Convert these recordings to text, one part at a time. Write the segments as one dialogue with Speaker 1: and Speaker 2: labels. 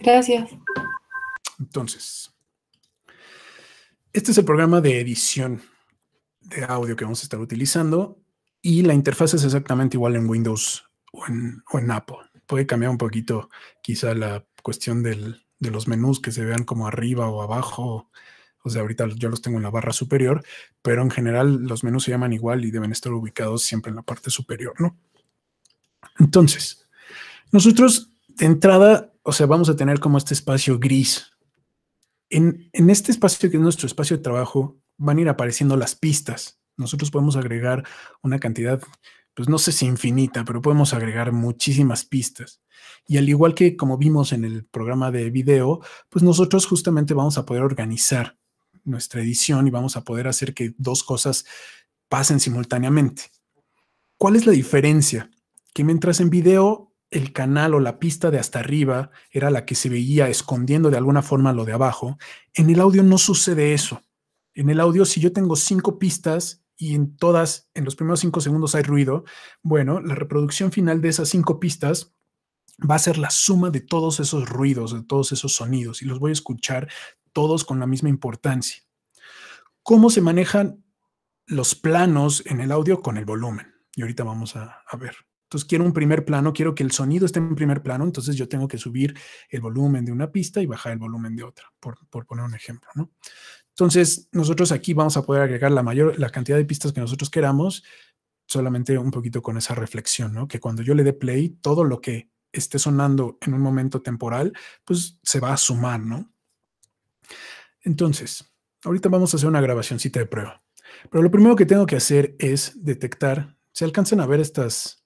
Speaker 1: Gracias. Entonces, este es el programa de edición de audio que vamos a estar utilizando y la interfaz es exactamente igual en Windows o en, Apple. Puede cambiar un poquito quizá la cuestión del, de los menús que se vean como arriba o abajo. O sea, ahorita yo los tengo en la barra superior, pero en general los menús se llaman igual y deben estar ubicados siempre en la parte superior, ¿no? Entonces, nosotros de entrada o sea, vamos a tener como este espacio gris. En, este espacio que es nuestro espacio de trabajo, van a ir apareciendo las pistas. Nosotros podemos agregar una cantidad, pues no sé si infinita, pero podemos agregar muchísimas pistas. Y al igual que como vimos en el programa de video, pues nosotros justamente vamos a poder organizar nuestra edición y vamos a poder hacer que dos cosas pasen simultáneamente. ¿Cuál es la diferencia? Que mientras en video el canal o la pista de hasta arriba era la que se veía escondiendo de alguna forma lo de abajo, en el audio no sucede eso. En el audio, si yo tengo cinco pistas y en todas, en los primeros cinco segundos hay ruido, bueno, la reproducción final de esas cinco pistas va a ser la suma de todos esos ruidos, de todos esos sonidos, y los voy a escuchar todos con la misma importancia. ¿Cómo se manejan los planos en el audio con el volumen? Y ahorita vamos a, a ver. Entonces quiero un primer plano, quiero que el sonido esté en primer plano, entonces yo tengo que subir el volumen de una pista y bajar el volumen de otra, por, poner un ejemplo. Entonces nosotros aquí vamos a poder agregar la mayor, la cantidad de pistas que nosotros queramos, solamente un poquito con esa reflexión, ¿no? que cuando yo le dé play, todo lo que esté sonando en un momento temporal, pues se va a sumar. ¿no? Entonces, ahorita vamos a hacer una grabacióncita de prueba. Pero lo primero que tengo que hacer es detectar, si alcanzan a ver estas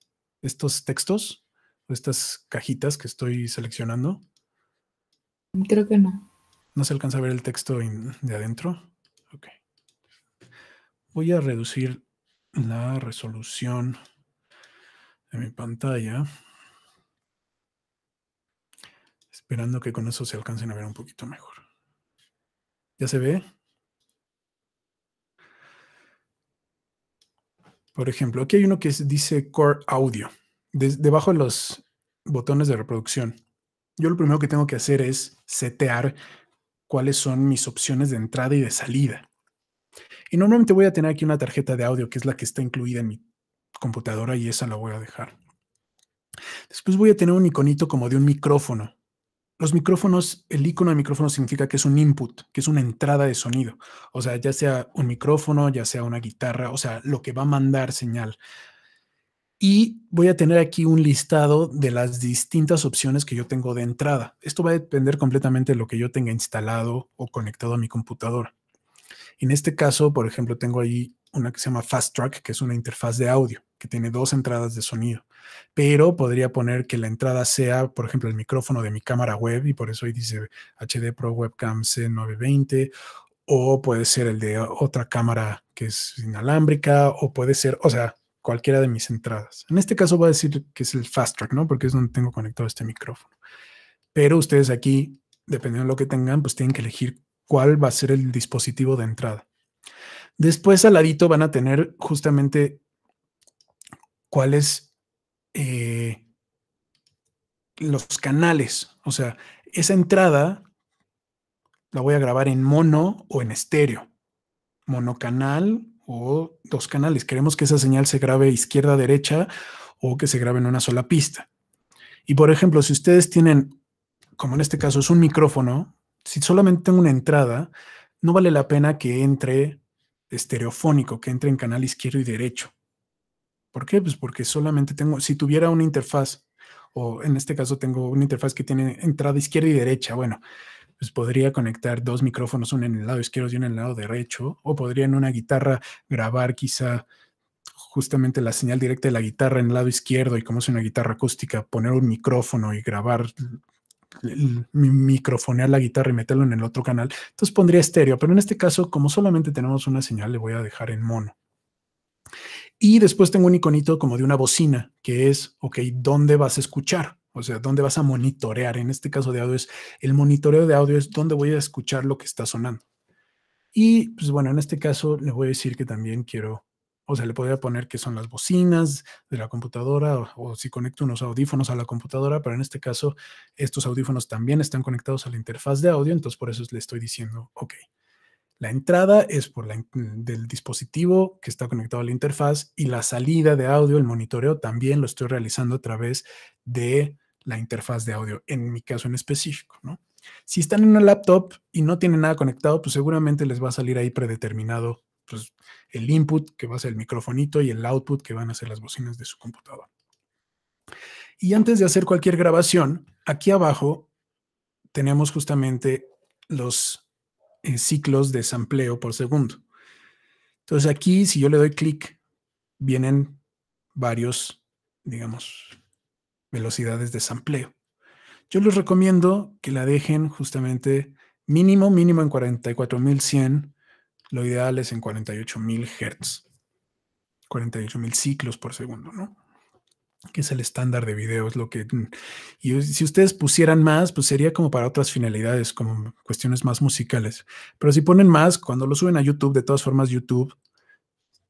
Speaker 1: estos textos o estas cajitas que estoy seleccionando? Creo que no. ¿No se alcanza a ver el texto de adentro? Ok. Voy a reducir la resolución de mi pantalla. Esperando que con eso se alcancen a ver un poquito mejor. ¿Ya se ve? Por ejemplo, aquí hay uno que dice Core Audio, debajo de los botones de reproducción. Yo lo primero que tengo que hacer es setear cuáles son mis opciones de entrada y de salida. Y normalmente voy a tener aquí una tarjeta de audio que es la que está incluida en mi computadora y esa la voy a dejar. Después voy a tener un iconito como de un micrófono los micrófonos, el icono de micrófono significa que es un input, que es una entrada de sonido. O sea, ya sea un micrófono, ya sea una guitarra, o sea, lo que va a mandar señal. Y voy a tener aquí un listado de las distintas opciones que yo tengo de entrada. Esto va a depender completamente de lo que yo tenga instalado o conectado a mi computadora. En este caso, por ejemplo, tengo ahí una que se llama Fast Track, que es una interfaz de audio, que tiene dos entradas de sonido pero podría poner que la entrada sea, por ejemplo, el micrófono de mi cámara web y por eso ahí dice HD Pro Webcam C920 o puede ser el de otra cámara que es inalámbrica o puede ser, o sea, cualquiera de mis entradas. En este caso voy a decir que es el fast track, ¿no? Porque es donde tengo conectado este micrófono. Pero ustedes aquí, dependiendo de lo que tengan, pues tienen que elegir cuál va a ser el dispositivo de entrada. Después al ladito van a tener justamente cuál es eh, los canales. O sea, esa entrada la voy a grabar en mono o en estéreo. Monocanal o dos canales. Queremos que esa señal se grabe izquierda-derecha o que se grabe en una sola pista. Y por ejemplo, si ustedes tienen, como en este caso es un micrófono, si solamente tengo una entrada, no vale la pena que entre estereofónico, que entre en canal izquierdo y derecho. ¿Por qué? Pues porque solamente tengo, si tuviera una interfaz, o en este caso tengo una interfaz que tiene entrada izquierda y derecha, bueno, pues podría conectar dos micrófonos, uno en el lado izquierdo y uno en el lado derecho, o podría en una guitarra grabar quizá justamente la señal directa de la guitarra en el lado izquierdo y como es una guitarra acústica, poner un micrófono y grabar microfonear la guitarra y meterlo en el otro canal. Entonces pondría estéreo, pero en este caso, como solamente tenemos una señal, le voy a dejar en mono. Y después tengo un iconito como de una bocina, que es, ok, ¿dónde vas a escuchar? O sea, ¿dónde vas a monitorear? En este caso de audio es, el monitoreo de audio es dónde voy a escuchar lo que está sonando. Y pues bueno, en este caso le voy a decir que también quiero, o sea, le podría poner que son las bocinas de la computadora o, si conecto unos audífonos a la computadora, pero en este caso estos audífonos también están conectados a la interfaz de audio, entonces por eso le estoy diciendo, ok. La entrada es por del dispositivo que está conectado a la interfaz y la salida de audio, el monitoreo, también lo estoy realizando a través de la interfaz de audio, en mi caso en específico, Si están en una laptop y no tienen nada conectado, pues seguramente les va a salir ahí predeterminado pues, el input, que va a ser el microfonito, y el output, que van a ser las bocinas de su computadora. Y antes de hacer cualquier grabación, aquí abajo tenemos justamente los eh, ciclos de sampleo por segundo. Entonces aquí, si yo le doy clic, vienen varios, digamos, velocidades de sampleo. Yo les recomiendo que la dejen justamente mínimo, mínimo en 44100. Lo ideal es en 48000 Hz. 48000 ciclos por segundo, ¿no? que es el estándar de video, es lo que... Mm, y si ustedes pusieran más, pues sería como para otras finalidades, como cuestiones más musicales. Pero si ponen más, cuando lo suben a YouTube, de todas formas YouTube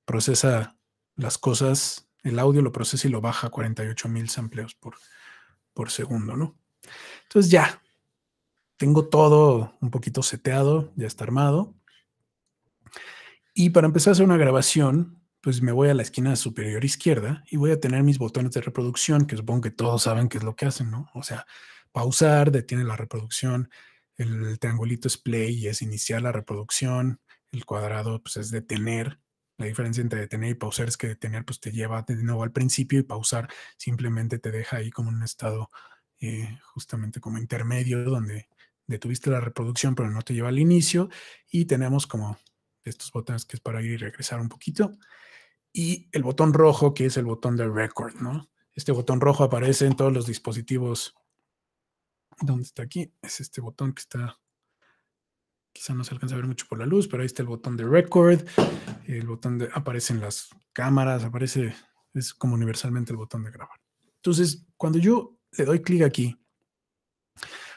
Speaker 1: procesa las cosas, el audio lo procesa y lo baja a 48 mil sampleos por, por segundo, ¿no? Entonces ya, tengo todo un poquito seteado, ya está armado. Y para empezar a hacer una grabación, pues me voy a la esquina superior izquierda y voy a tener mis botones de reproducción, que supongo que todos saben qué es lo que hacen, ¿no? O sea, pausar, detiene la reproducción, el, triangulito es play y es iniciar la reproducción, el cuadrado pues es detener. La diferencia entre detener y pausar es que detener pues te lleva de nuevo al principio y pausar simplemente te deja ahí como un estado eh, justamente como intermedio donde detuviste la reproducción pero no te lleva al inicio y tenemos como estos botones que es para ir y regresar un poquito y el botón rojo, que es el botón de record, ¿no? Este botón rojo aparece en todos los dispositivos. ¿Dónde está aquí? Es este botón que está. Quizá no se alcanza a ver mucho por la luz, pero ahí está el botón de record. El botón de. Aparecen las cámaras, aparece. Es como universalmente el botón de grabar. Entonces, cuando yo le doy clic aquí,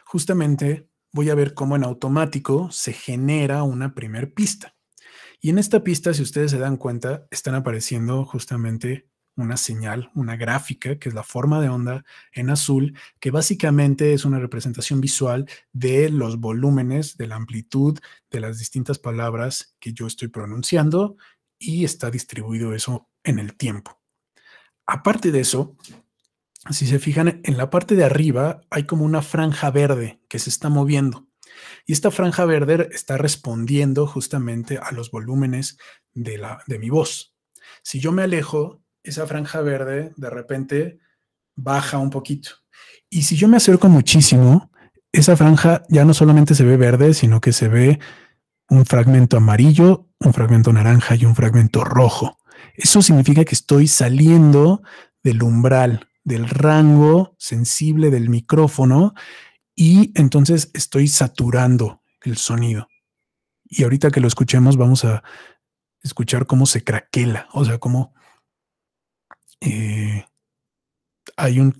Speaker 1: justamente voy a ver cómo en automático se genera una primer pista. Y en esta pista, si ustedes se dan cuenta, están apareciendo justamente una señal, una gráfica, que es la forma de onda en azul, que básicamente es una representación visual de los volúmenes, de la amplitud de las distintas palabras que yo estoy pronunciando y está distribuido eso en el tiempo. Aparte de eso, si se fijan, en la parte de arriba hay como una franja verde que se está moviendo. Y esta franja verde está respondiendo justamente a los volúmenes de, la, de mi voz. Si yo me alejo, esa franja verde de repente baja un poquito. Y si yo me acerco muchísimo, esa franja ya no solamente se ve verde, sino que se ve un fragmento amarillo, un fragmento naranja y un fragmento rojo. Eso significa que estoy saliendo del umbral, del rango sensible del micrófono y entonces estoy saturando el sonido. Y ahorita que lo escuchemos vamos a escuchar cómo se craquela, o sea, cómo eh, hay un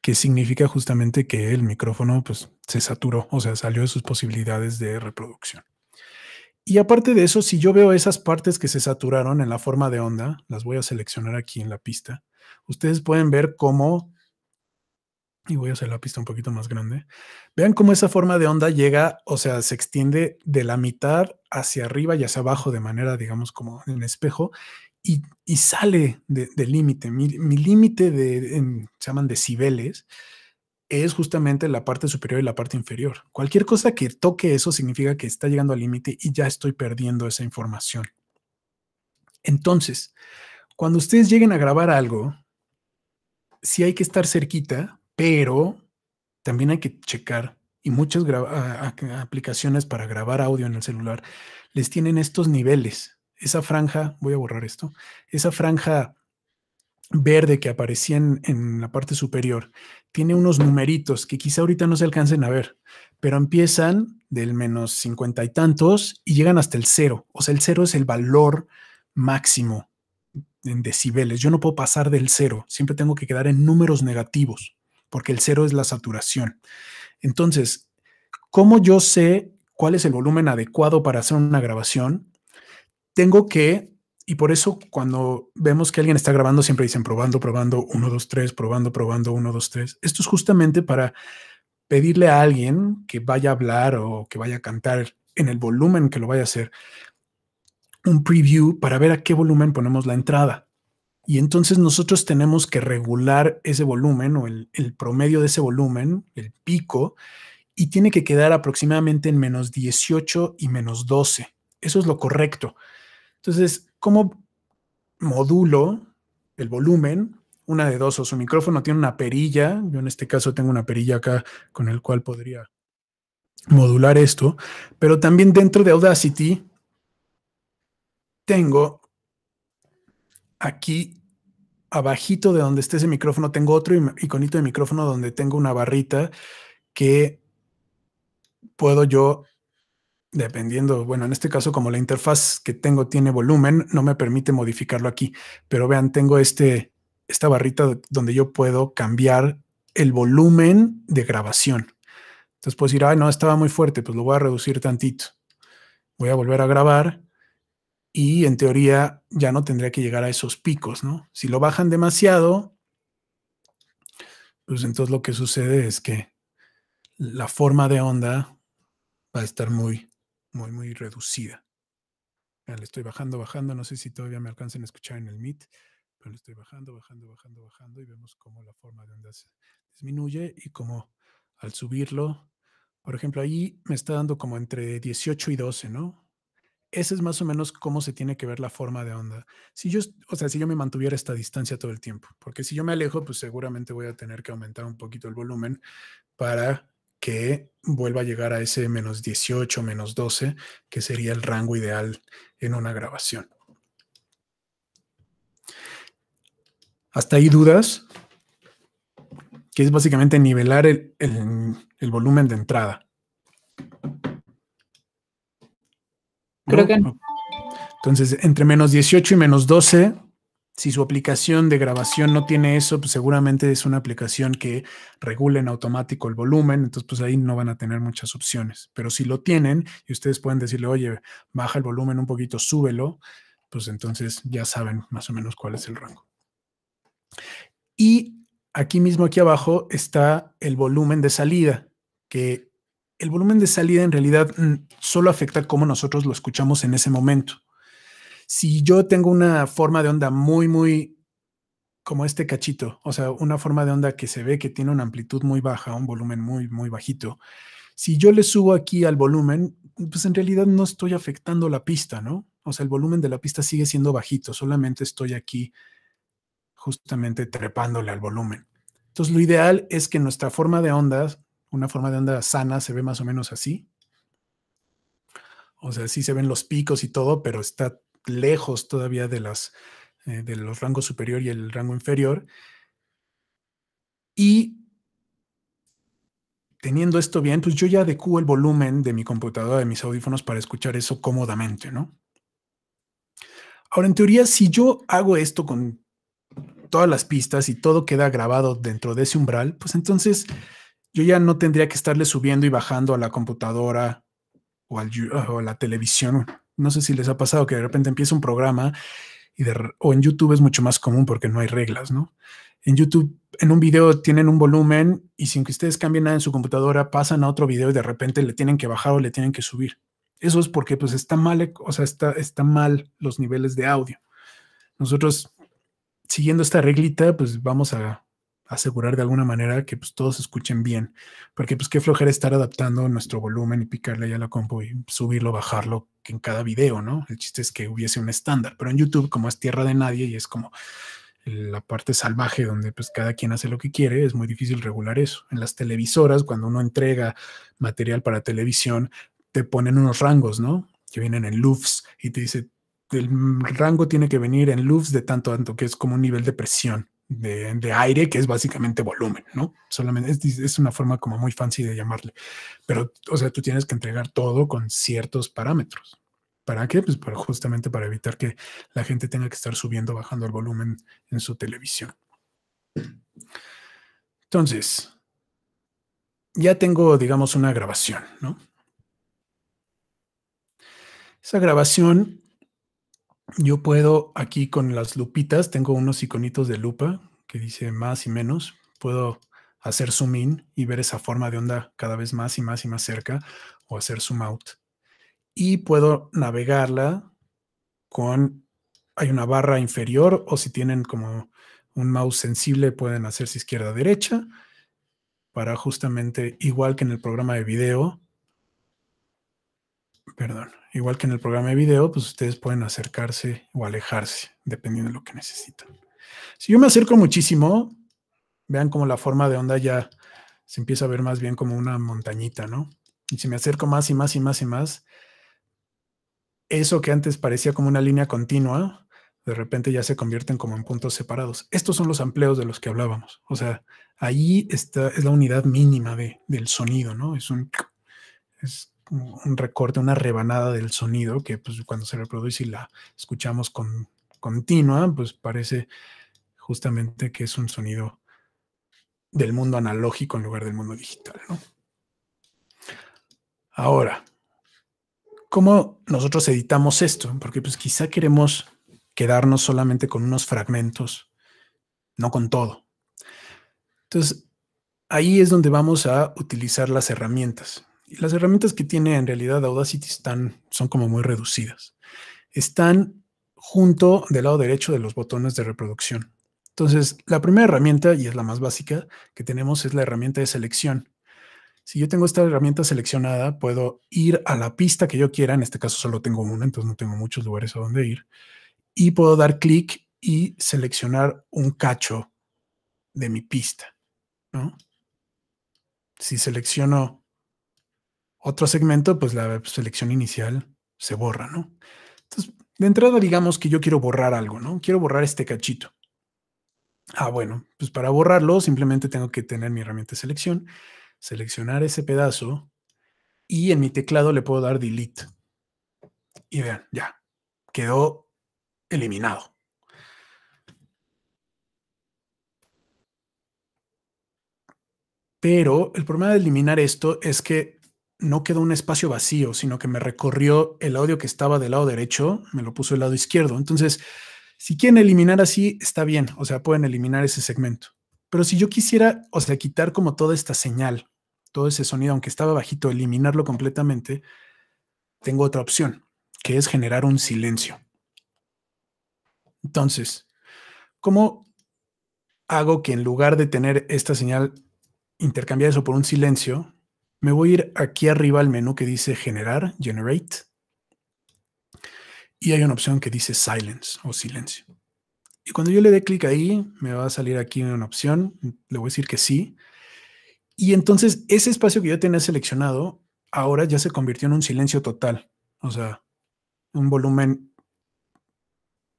Speaker 1: que significa justamente que el micrófono pues, se saturó, o sea, salió de sus posibilidades de reproducción. Y aparte de eso, si yo veo esas partes que se saturaron en la forma de onda, las voy a seleccionar aquí en la pista, ustedes pueden ver cómo y voy a hacer la pista un poquito más grande. Vean cómo esa forma de onda llega, o sea, se extiende de la mitad hacia arriba y hacia abajo de manera, digamos, como en espejo, y, sale del límite. Mi, límite de, se llaman decibeles, es justamente la parte superior y la parte inferior. Cualquier cosa que toque eso significa que está llegando al límite y ya estoy perdiendo esa información. Entonces, cuando ustedes lleguen a grabar algo, si hay que estar cerquita, pero también hay que checar y muchas aplicaciones para grabar audio en el celular les tienen estos niveles. Esa franja, voy a borrar esto, esa franja verde que aparecía en, la parte superior tiene unos numeritos que quizá ahorita no se alcancen a ver, pero empiezan del menos cincuenta y tantos y llegan hasta el cero. O sea, el cero es el valor máximo en decibeles. Yo no puedo pasar del cero, siempre tengo que quedar en números negativos porque el cero es la saturación. Entonces, ¿cómo yo sé cuál es el volumen adecuado para hacer una grabación? Tengo que, y por eso cuando vemos que alguien está grabando, siempre dicen probando, probando, 1, 2, 3, probando, probando, 1, 2, 3. Esto es justamente para pedirle a alguien que vaya a hablar o que vaya a cantar en el volumen que lo vaya a hacer, un preview para ver a qué volumen ponemos la entrada. Y entonces nosotros tenemos que regular ese volumen o el, promedio de ese volumen, el pico, y tiene que quedar aproximadamente en menos 18 y menos 12. Eso es lo correcto. Entonces, ¿cómo modulo el volumen? Una de dos, o su micrófono tiene una perilla, yo en este caso tengo una perilla acá con el cual podría modular esto, pero también dentro de Audacity tengo aquí abajito de donde esté ese micrófono tengo otro iconito de micrófono donde tengo una barrita que puedo yo, dependiendo, bueno, en este caso como la interfaz que tengo tiene volumen, no me permite modificarlo aquí, pero vean, tengo este, esta barrita donde yo puedo cambiar el volumen de grabación. Entonces puedo decir, ay no, estaba muy fuerte, pues lo voy a reducir tantito. Voy a volver a grabar y en teoría ya no tendría que llegar a esos picos, ¿no? Si lo bajan demasiado, pues entonces lo que sucede es que la forma de onda va a estar muy, muy, muy reducida. le estoy bajando, bajando, no sé si todavía me alcancen a escuchar en el Meet, pero le estoy bajando, bajando, bajando, bajando y vemos cómo la forma de onda se disminuye y cómo al subirlo, por ejemplo, ahí me está dando como entre 18 y 12, ¿no? ese es más o menos cómo se tiene que ver la forma de onda. Si yo, o sea, si yo me mantuviera esta distancia todo el tiempo, porque si yo me alejo, pues seguramente voy a tener que aumentar un poquito el volumen para que vuelva a llegar a ese menos 18, menos 12, que sería el rango ideal en una grabación. ¿Hasta ahí dudas? Que es básicamente nivelar el volumen de entrada. Creo que no. Entonces, entre menos 18 y menos 12, si su aplicación de grabación no tiene eso, pues seguramente es una aplicación que regule en automático el volumen, entonces pues ahí no van a tener muchas opciones. Pero si lo tienen y ustedes pueden decirle, oye, baja el volumen un poquito, súbelo, pues entonces ya saben más o menos cuál es el rango. Y aquí mismo, aquí abajo, está el volumen de salida, que el volumen de salida en realidad mm, solo afecta cómo nosotros lo escuchamos en ese momento. Si yo tengo una forma de onda muy, muy como este cachito, o sea, una forma de onda que se ve que tiene una amplitud muy baja, un volumen muy, muy bajito, si yo le subo aquí al volumen, pues en realidad no estoy afectando la pista, ¿no? O sea, el volumen de la pista sigue siendo bajito, solamente estoy aquí justamente trepándole al volumen. Entonces, lo ideal es que nuestra forma de ondas una forma de onda sana se ve más o menos así. O sea, sí se ven los picos y todo, pero está lejos todavía de, las, eh, de los rangos superior y el rango inferior. Y teniendo esto bien, pues yo ya adecuo el volumen de mi computadora, de mis audífonos para escuchar eso cómodamente, ¿no? Ahora, en teoría, si yo hago esto con todas las pistas y todo queda grabado dentro de ese umbral, pues entonces yo ya no tendría que estarle subiendo y bajando a la computadora o, o a la televisión. No sé si les ha pasado que de repente empieza un programa y de, o en YouTube es mucho más común porque no hay reglas, ¿no? En YouTube, en un video tienen un volumen y sin que ustedes cambien nada en su computadora, pasan a otro video y de repente le tienen que bajar o le tienen que subir. Eso es porque pues está mal, e, o sea, está, está mal los niveles de audio. Nosotros, siguiendo esta reglita, pues vamos a asegurar de alguna manera que pues, todos escuchen bien, porque pues qué flojera estar adaptando nuestro volumen y picarle ya la compu y subirlo, bajarlo en cada video, ¿no? El chiste es que hubiese un estándar, pero en YouTube como es tierra de nadie y es como la parte salvaje donde pues cada quien hace lo que quiere, es muy difícil regular eso. En las televisoras, cuando uno entrega material para televisión, te ponen unos rangos, ¿no? Que vienen en loops y te dice, el rango tiene que venir en loops de tanto a tanto, que es como un nivel de presión de, aire, que es básicamente volumen, ¿no? Solamente es, una forma como muy fancy de llamarle. Pero, o sea, tú tienes que entregar todo con ciertos parámetros. ¿Para qué? Pues para, justamente para evitar que la gente tenga que estar subiendo, bajando el volumen en su televisión. Entonces, ya tengo, digamos, una grabación, ¿no? Esa grabación yo puedo aquí con las lupitas, tengo unos iconitos de lupa que dice más y menos, puedo hacer zoom in y ver esa forma de onda cada vez más y más y más cerca o hacer zoom out. Y puedo navegarla con, hay una barra inferior o si tienen como un mouse sensible pueden hacerse izquierda-derecha para justamente, igual que en el programa de video, perdón, igual que en el programa de video, pues ustedes pueden acercarse o alejarse, dependiendo de lo que necesitan. Si yo me acerco muchísimo, vean como la forma de onda ya se empieza a ver más bien como una montañita, ¿no? Y si me acerco más y más y más y más, eso que antes parecía como una línea continua, de repente ya se convierten como en puntos separados. Estos son los amplios de los que hablábamos. O sea, ahí está, es la unidad mínima del sonido, ¿no? Es un un recorte, una rebanada del sonido que pues, cuando se reproduce y la escuchamos con, continua, pues parece justamente que es un sonido del mundo analógico en lugar del mundo digital. ¿no? Ahora, ¿cómo nosotros editamos esto? Porque pues quizá queremos quedarnos solamente con unos fragmentos, no con todo. Entonces, ahí es donde vamos a utilizar las herramientas las herramientas que tiene en realidad Audacity están, son como muy reducidas. Están junto del lado derecho de los botones de reproducción. Entonces, la primera herramienta, y es la más básica que tenemos, es la herramienta de selección. Si yo tengo esta herramienta seleccionada, puedo ir a la pista que yo quiera. En este caso solo tengo una, entonces no tengo muchos lugares a donde ir. Y puedo dar clic y seleccionar un cacho de mi pista. Si selecciono otro segmento, pues la selección inicial se borra, ¿no? Entonces, de entrada digamos que yo quiero borrar algo, ¿no? Quiero borrar este cachito. Ah, bueno, pues para borrarlo simplemente tengo que tener mi herramienta de selección, seleccionar ese pedazo y en mi teclado le puedo dar delete. Y vean, ya, quedó eliminado. Pero el problema de eliminar esto es que no quedó un espacio vacío, sino que me recorrió el audio que estaba del lado derecho, me lo puso del lado izquierdo. Entonces, si quieren eliminar así, está bien, o sea, pueden eliminar ese segmento. Pero si yo quisiera, o sea, quitar como toda esta señal, todo ese sonido, aunque estaba bajito, eliminarlo completamente, tengo otra opción, que es generar un silencio. Entonces, ¿cómo hago que en lugar de tener esta señal, intercambiar eso por un silencio, me voy a ir aquí arriba al menú que dice generar, generate. Y hay una opción que dice silence o silencio. Y cuando yo le dé clic ahí, me va a salir aquí una opción. Le voy a decir que sí. Y entonces ese espacio que yo tenía seleccionado, ahora ya se convirtió en un silencio total. O sea, un volumen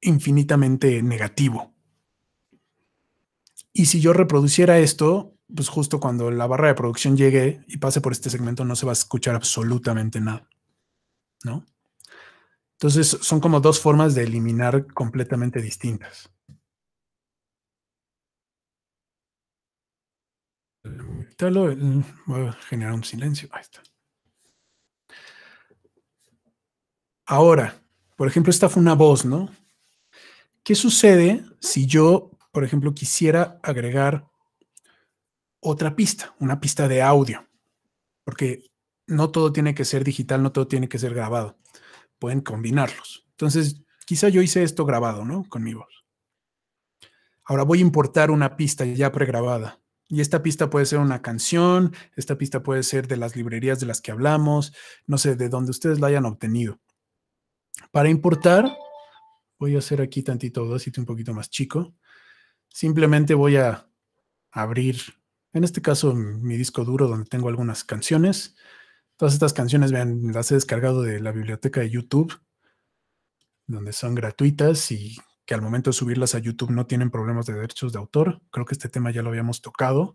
Speaker 1: infinitamente negativo. Y si yo reproduciera esto, pues justo cuando la barra de producción llegue y pase por este segmento no se va a escuchar absolutamente nada, ¿no? Entonces son como dos formas de eliminar completamente distintas. Mm, voy a generar un silencio. Ahí está. Ahora, por ejemplo, esta fue una voz, ¿no? ¿Qué sucede si yo, por ejemplo, quisiera agregar otra pista, una pista de audio, porque no todo tiene que ser digital, no todo tiene que ser grabado. Pueden combinarlos. Entonces, quizá yo hice esto grabado, ¿no? Con mi voz. Ahora voy a importar una pista ya pregrabada. Y esta pista puede ser una canción, esta pista puede ser de las librerías de las que hablamos, no sé, de dónde ustedes la hayan obtenido. Para importar, voy a hacer aquí tantito, así un poquito más chico. Simplemente voy a abrir en este caso, mi disco duro donde tengo algunas canciones. Todas estas canciones, vean, las he descargado de la biblioteca de YouTube, donde son gratuitas y que al momento de subirlas a YouTube no tienen problemas de derechos de autor. Creo que este tema ya lo habíamos tocado,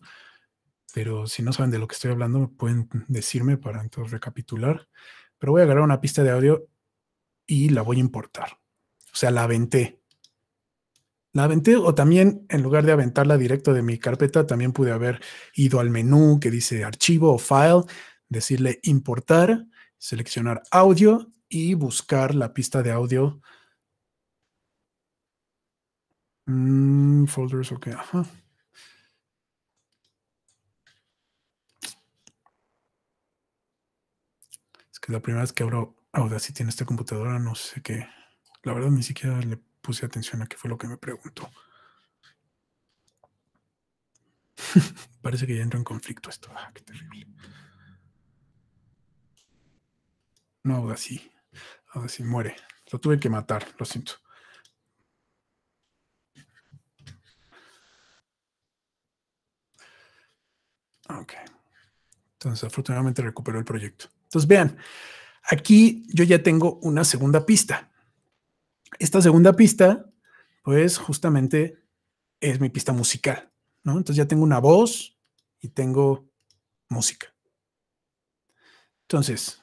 Speaker 1: pero si no saben de lo que estoy hablando, pueden decirme para entonces recapitular. Pero voy a agarrar una pista de audio y la voy a importar. O sea, la aventé. La aventé o también en lugar de aventarla directo de mi carpeta, también pude haber ido al menú que dice archivo o file, decirle importar, seleccionar audio y buscar la pista de audio. Mm, folders, ok, Es que la primera vez que abro Audacity en esta computadora, no sé qué. La verdad, ni siquiera le puse atención a qué fue lo que me preguntó. Parece que ya entró en conflicto esto. Ah, qué terrible. No, ahora sí. Ahora sí, muere. Lo tuve que matar, lo siento. Ok. Entonces, afortunadamente recuperó el proyecto. Entonces, vean, aquí yo ya tengo una segunda pista. Esta segunda pista, pues justamente es mi pista musical, ¿no? Entonces ya tengo una voz y tengo música. Entonces,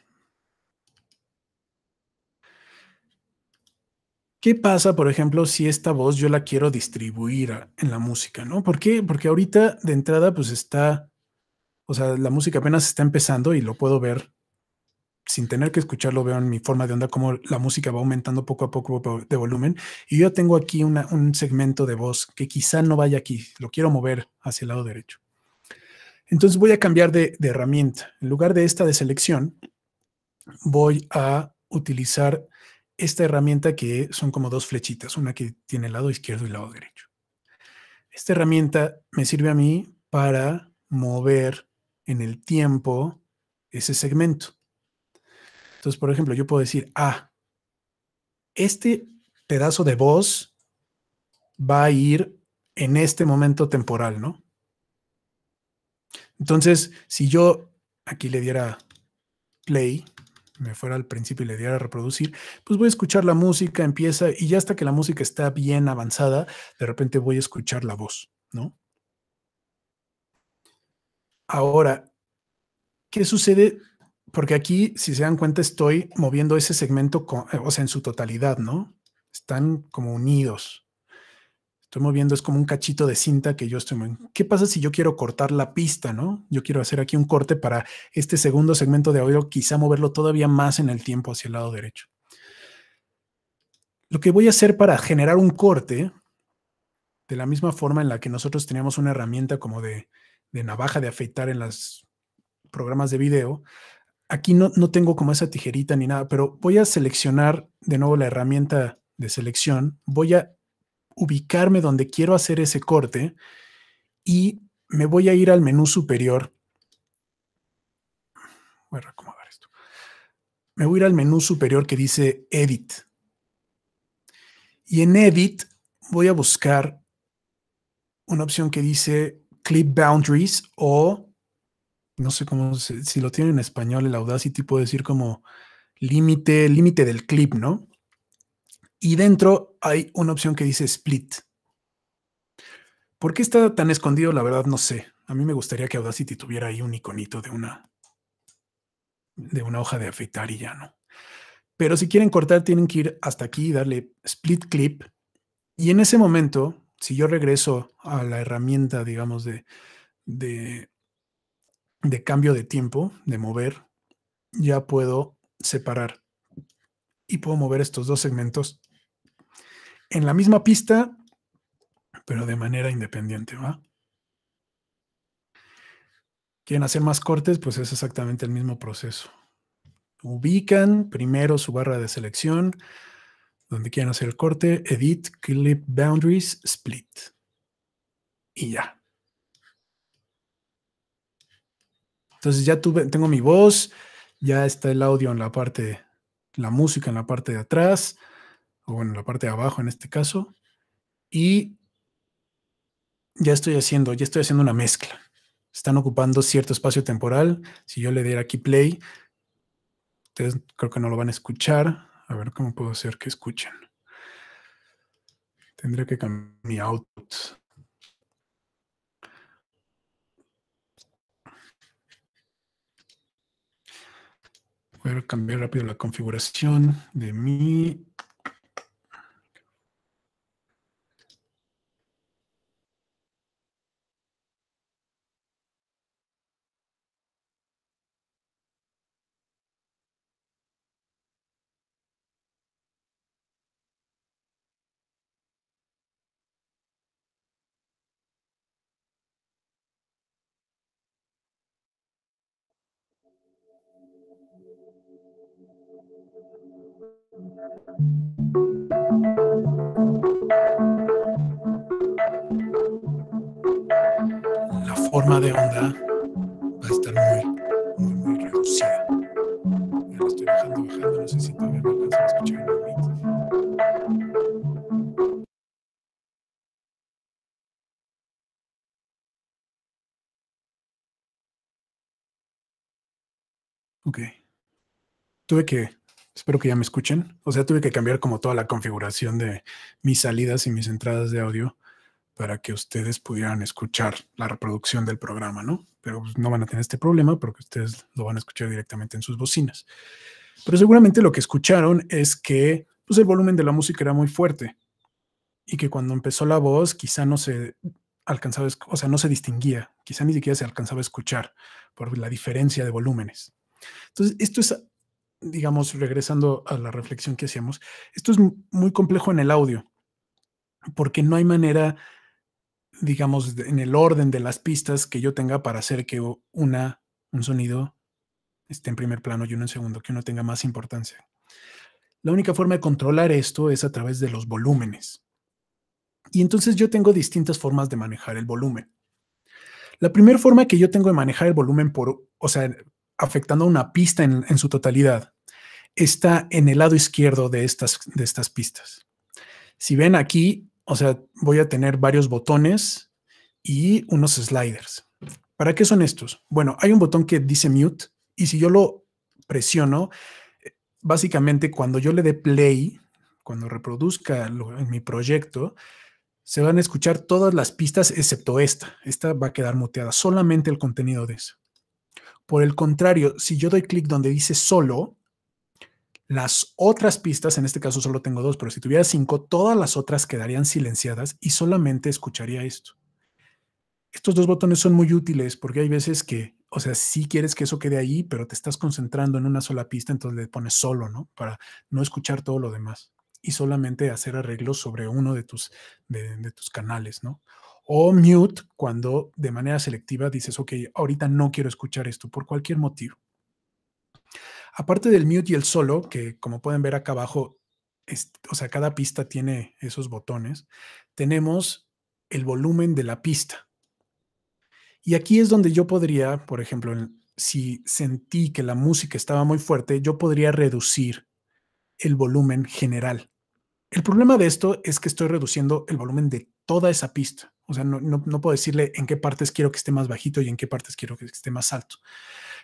Speaker 1: ¿qué pasa, por ejemplo, si esta voz yo la quiero distribuir en la música, ¿no? ¿Por qué? Porque ahorita de entrada, pues está, o sea, la música apenas está empezando y lo puedo ver sin tener que escucharlo, veo en mi forma de onda cómo la música va aumentando poco a poco de volumen. Y yo tengo aquí un segmento de voz que quizá no vaya aquí, lo quiero mover hacia el lado derecho. Entonces voy a cambiar de, de herramienta. En lugar de esta de selección, voy a utilizar esta herramienta que son como dos flechitas, una que tiene el lado izquierdo y el lado derecho. Esta herramienta me sirve a mí para mover en el tiempo ese segmento. Entonces, por ejemplo, yo puedo decir, ah, este pedazo de voz va a ir en este momento temporal, ¿no? Entonces, si yo aquí le diera play, me fuera al principio y le diera reproducir, pues voy a escuchar la música, empieza y ya hasta que la música está bien avanzada, de repente voy a escuchar la voz, ¿no? Ahora, ¿qué sucede porque aquí, si se dan cuenta, estoy moviendo ese segmento, eh, o sea, en su totalidad, ¿no? Están como unidos. Estoy moviendo, es como un cachito de cinta que yo estoy moviendo. ¿Qué pasa si yo quiero cortar la pista, no? Yo quiero hacer aquí un corte para este segundo segmento de audio, quizá moverlo todavía más en el tiempo hacia el lado derecho. Lo que voy a hacer para generar un corte, de la misma forma en la que nosotros teníamos una herramienta como de, de navaja de afeitar en los programas de video, aquí no, tengo como esa tijerita ni nada, pero voy a seleccionar de nuevo la herramienta de selección, voy a ubicarme donde quiero hacer ese corte y me voy a ir al menú superior. Voy a esto. Me voy a ir al menú superior que dice Edit. Y en Edit voy a buscar una opción que dice Clip Boundaries o no sé cómo, si lo tienen en español, el Audacity puede decir como límite, límite del clip, ¿no? Y dentro hay una opción que dice split. ¿Por qué está tan escondido? La verdad no sé. A mí me gustaría que Audacity tuviera ahí un iconito de una, de una hoja de afeitar y ya no. Pero si quieren cortar, tienen que ir hasta aquí y darle split clip. Y en ese momento, si yo regreso a la herramienta, digamos, de de cambio de tiempo, de mover, ya puedo separar y puedo mover estos dos segmentos en la misma pista, pero de manera independiente, ¿va? Quieren hacer más cortes, pues es exactamente el mismo proceso. Ubican primero su barra de selección, donde quieren hacer el corte, edit, clip boundaries, split. Y ya, Entonces ya tengo mi voz, ya está el audio en la parte, la música en la parte de atrás, o en la parte de abajo en este caso, y ya estoy haciendo, ya estoy haciendo una mezcla. Están ocupando cierto espacio temporal. Si yo le diera aquí play, ustedes creo que no lo van a escuchar. A ver cómo puedo hacer que escuchen. Tendría que cambiar mi output. cambiar rápido la configuración de mi La forma de onda va a estar muy, muy, muy reducida. Ya lo estoy bajando, bajando, no sé si todavía me alcanzan a escuchar Ok. Tuve que espero que ya me escuchen. O sea, tuve que cambiar como toda la configuración de mis salidas y mis entradas de audio para que ustedes pudieran escuchar la reproducción del programa, ¿no? Pero pues, no van a tener este problema porque ustedes lo van a escuchar directamente en sus bocinas. Pero seguramente lo que escucharon es que pues, el volumen de la música era muy fuerte y que cuando empezó la voz quizá no se alcanzaba, o sea, no se distinguía, quizá ni siquiera se alcanzaba a escuchar por la diferencia de volúmenes. Entonces, esto es digamos, regresando a la reflexión que hacíamos, esto es muy complejo en el audio, porque no hay manera, digamos, en el orden de las pistas que yo tenga para hacer que una, un sonido esté en primer plano y uno en segundo, que uno tenga más importancia. La única forma de controlar esto es a través de los volúmenes. Y entonces yo tengo distintas formas de manejar el volumen. La primera forma que yo tengo de manejar el volumen por, o sea, afectando a una pista en, su totalidad, está en el lado izquierdo de estas, de estas pistas. Si ven aquí, o sea, voy a tener varios botones y unos sliders. ¿Para qué son estos? Bueno, hay un botón que dice mute y si yo lo presiono, básicamente cuando yo le dé play, cuando reproduzca en mi proyecto, se van a escuchar todas las pistas excepto esta. Esta va a quedar muteada, solamente el contenido de eso. Por el contrario, si yo doy clic donde dice solo, las otras pistas, en este caso solo tengo dos, pero si tuviera cinco, todas las otras quedarían silenciadas y solamente escucharía esto. Estos dos botones son muy útiles porque hay veces que, o sea, si quieres que eso quede ahí, pero te estás concentrando en una sola pista, entonces le pones solo, ¿no? Para no escuchar todo lo demás y solamente hacer arreglos sobre uno de tus, de tus canales, ¿no? o mute cuando de manera selectiva dices, ok, ahorita no quiero escuchar esto por cualquier motivo. Aparte del mute y el solo, que como pueden ver acá abajo, o sea, cada pista tiene esos botones, tenemos el volumen de la pista. Y aquí es donde yo podría, por ejemplo, si sentí que la música estaba muy fuerte, yo podría reducir el volumen general. El problema de esto es que estoy reduciendo el volumen de toda esa pista. O sea, no, puedo decirle en qué partes quiero que esté más bajito y en qué partes quiero que esté más alto.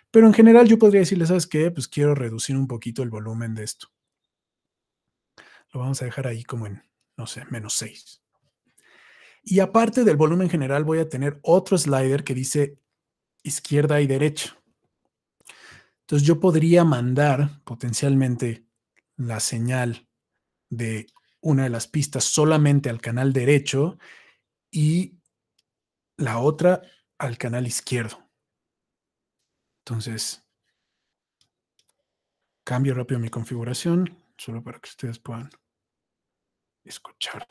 Speaker 1: Pero en general yo podría decirle, ¿sabes qué? Pues quiero reducir un poquito el volumen de esto. Lo vamos a dejar ahí como en, no sé, menos 6. Y aparte del volumen general voy a tener otro slider que dice izquierda y derecha. Entonces yo podría mandar potencialmente la señal de una de las pistas solamente al canal derecho y la otra al canal izquierdo. Entonces, cambio rápido mi configuración, solo para que ustedes puedan escuchar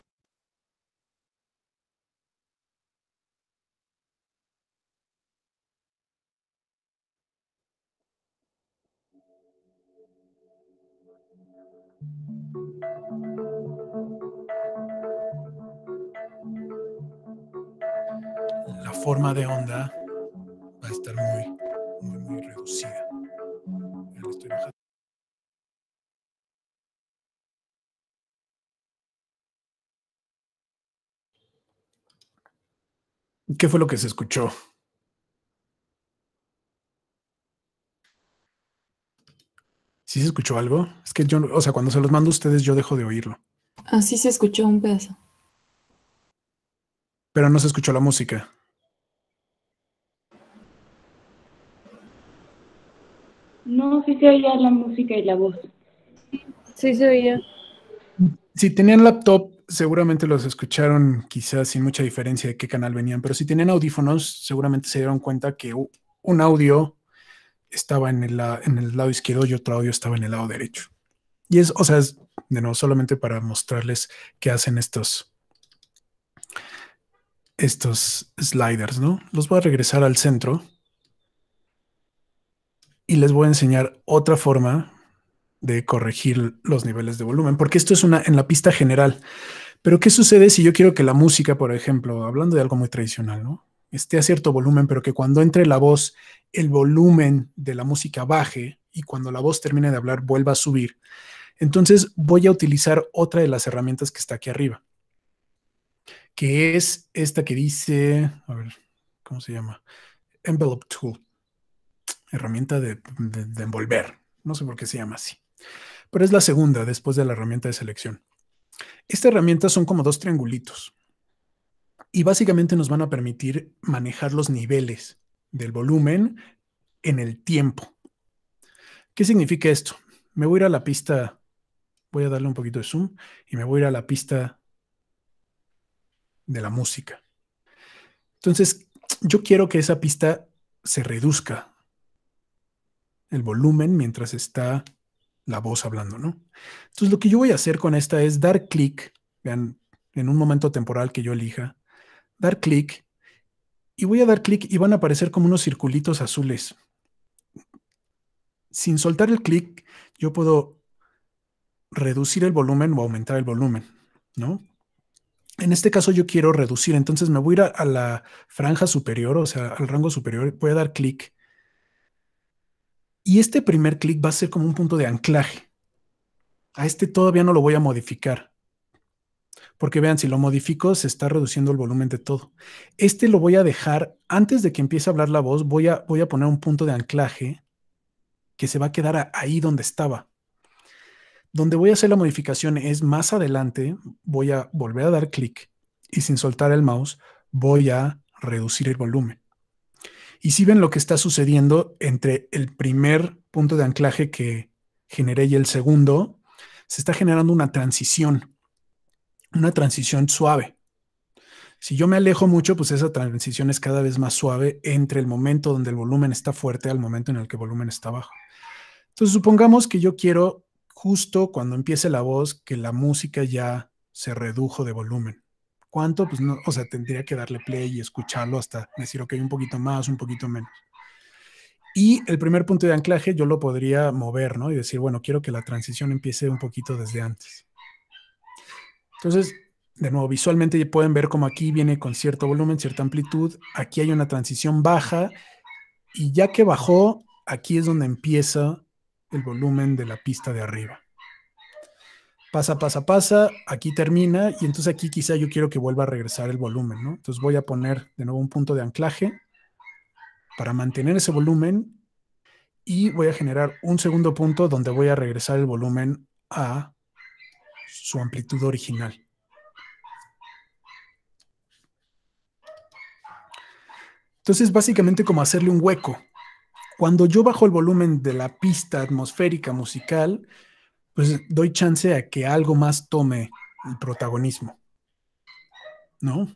Speaker 1: forma de onda va a estar muy, muy, muy reducida. ¿Qué fue lo que se escuchó? ¿Sí se escuchó algo? Es que yo, o sea, cuando se los mando a ustedes yo dejo de oírlo. Así ah, se escuchó un pedazo. Pero no se escuchó la música. No, sí se oía la música y la voz. Sí se oía. Si tenían laptop, seguramente los escucharon quizás sin mucha diferencia de qué canal venían, pero si tenían audífonos, seguramente se dieron cuenta que un audio estaba en el, en el lado izquierdo y otro audio estaba en el lado derecho. Y es, o sea, de nuevo solamente para mostrarles qué hacen estos, estos sliders, ¿no? Los voy a regresar al centro y les voy a enseñar otra forma de corregir los niveles de volumen, porque esto es una en la pista general. Pero ¿qué sucede si yo quiero que la música, por ejemplo, hablando de algo muy tradicional, ¿no? esté a cierto volumen, pero que cuando entre la voz, el volumen de la música baje y cuando la voz termine de hablar vuelva a subir? Entonces voy a utilizar otra de las herramientas que está aquí arriba, que es esta que dice, a ver, ¿cómo se llama? Envelope Tool herramienta de, envolver. No sé por qué se llama así. Pero es la segunda después de la herramienta de selección. Esta herramienta son como dos triangulitos y básicamente nos van a permitir manejar los niveles del volumen en el tiempo. ¿Qué significa esto? Me voy a ir a la pista, voy a darle un poquito de zoom y me voy a ir a la pista de la música. Entonces, yo quiero que esa pista se reduzca el volumen mientras está la voz hablando, ¿no? Entonces lo que yo voy a hacer con esta es dar clic, vean, en un momento temporal que yo elija, dar clic y voy a dar clic y van a aparecer como unos circulitos azules. Sin soltar el clic, yo puedo reducir el volumen o aumentar el volumen, ¿no? En este caso yo quiero reducir, entonces me voy a ir a, la franja superior, o sea, al rango superior, voy a dar clic y este primer clic va a ser como un punto de anclaje. A este todavía no lo voy a modificar. Porque vean, si lo modifico, se está reduciendo el volumen de todo. Este lo voy a dejar, antes de que empiece a hablar la voz, voy a, voy a poner un punto de anclaje que se va a quedar ahí donde estaba. Donde voy a hacer la modificación es más adelante, voy a volver a dar clic y sin soltar el mouse, voy a reducir el volumen. Y si ven lo que está sucediendo entre el primer punto de anclaje que generé y el segundo, se está generando una transición, una transición suave. Si yo me alejo mucho, pues esa transición es cada vez más suave entre el momento donde el volumen está fuerte al momento en el que el volumen está bajo. Entonces, supongamos que yo quiero, justo cuando empiece la voz, que la música ya se redujo de volumen. ¿Cuánto? Pues no, o sea, tendría que darle play y escucharlo hasta decir, ok, un poquito más, un poquito menos. Y el primer punto de anclaje yo lo podría mover, ¿no? Y decir, bueno, quiero que la transición empiece un poquito desde antes. Entonces, de nuevo, visualmente pueden ver como aquí viene con cierto volumen, cierta amplitud, aquí hay una transición baja y ya que bajó, aquí es donde empieza el volumen de la pista de arriba pasa, pasa, pasa, aquí termina y entonces aquí quizá yo quiero que vuelva a regresar el volumen, ¿no? Entonces voy a poner de nuevo un punto de anclaje para mantener ese volumen y voy a generar un segundo punto donde voy a regresar el volumen a su amplitud original. Entonces, básicamente como hacerle un hueco. Cuando yo bajo el volumen de la pista atmosférica musical, pues doy chance a que algo más tome el protagonismo. ¿No?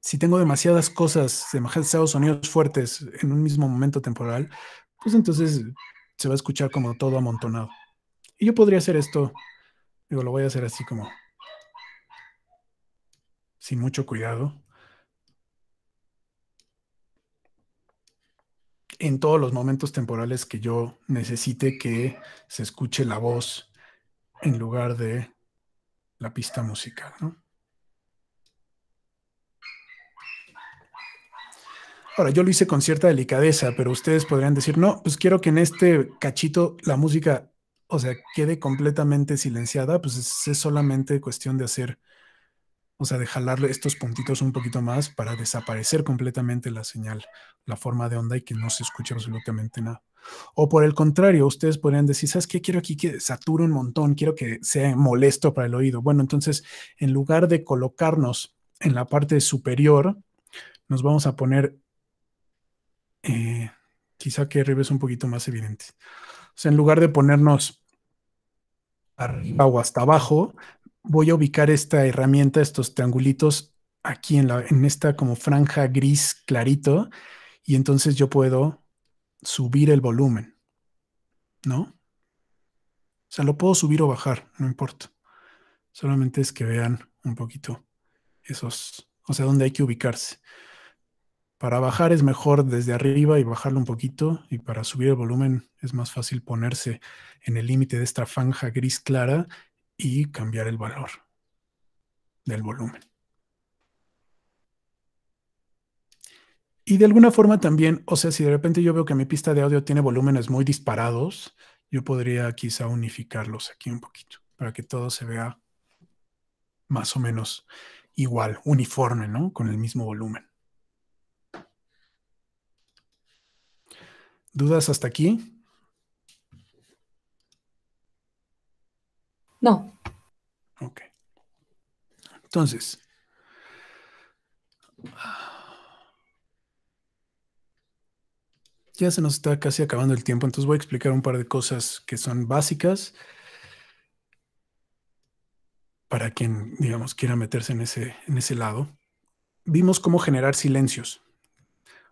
Speaker 1: Si tengo demasiadas cosas, demasiados sonidos fuertes en un mismo momento temporal, pues entonces se va a escuchar como todo amontonado. Y yo podría hacer esto, digo, lo voy a hacer así como sin mucho cuidado. En todos los momentos temporales que yo necesite que se escuche la voz en lugar de la pista musical. Ahora, yo lo hice con cierta delicadeza, pero ustedes podrían decir, no, pues quiero que en este cachito la música, o sea, quede completamente silenciada, pues es, es solamente cuestión de hacer o sea, de jalarle estos puntitos un poquito más para desaparecer completamente la señal, la forma de onda y que no se escuche absolutamente nada. O por el contrario, ustedes podrían decir, ¿sabes qué? Quiero aquí que sature un montón, quiero que sea molesto para el oído. Bueno, entonces, en lugar de colocarnos en la parte superior, nos vamos a poner, eh, quizá que arriba es un poquito más evidente. O sea, en lugar de ponernos arriba o hasta abajo, voy a ubicar esta herramienta, estos triangulitos aquí en, la, en esta como franja gris clarito y entonces yo puedo subir el volumen, ¿no? O sea, lo puedo subir o bajar, no importa. Solamente es que vean un poquito esos, o sea, dónde hay que ubicarse. Para bajar es mejor desde arriba y bajarlo un poquito y para subir el volumen es más fácil ponerse en el límite de esta franja gris clara y cambiar el valor del volumen. Y de alguna forma también, o sea, si de repente yo veo que mi pista de audio tiene volúmenes muy disparados, yo podría quizá unificarlos aquí un poquito para que todo se vea más o menos igual, uniforme, ¿no? Con el mismo volumen. ¿Dudas hasta aquí? No. Ok. Entonces, ya se nos está casi acabando el tiempo, entonces voy a explicar un par de cosas que son básicas para quien, digamos, quiera meterse en ese, en ese lado. Vimos cómo generar silencios.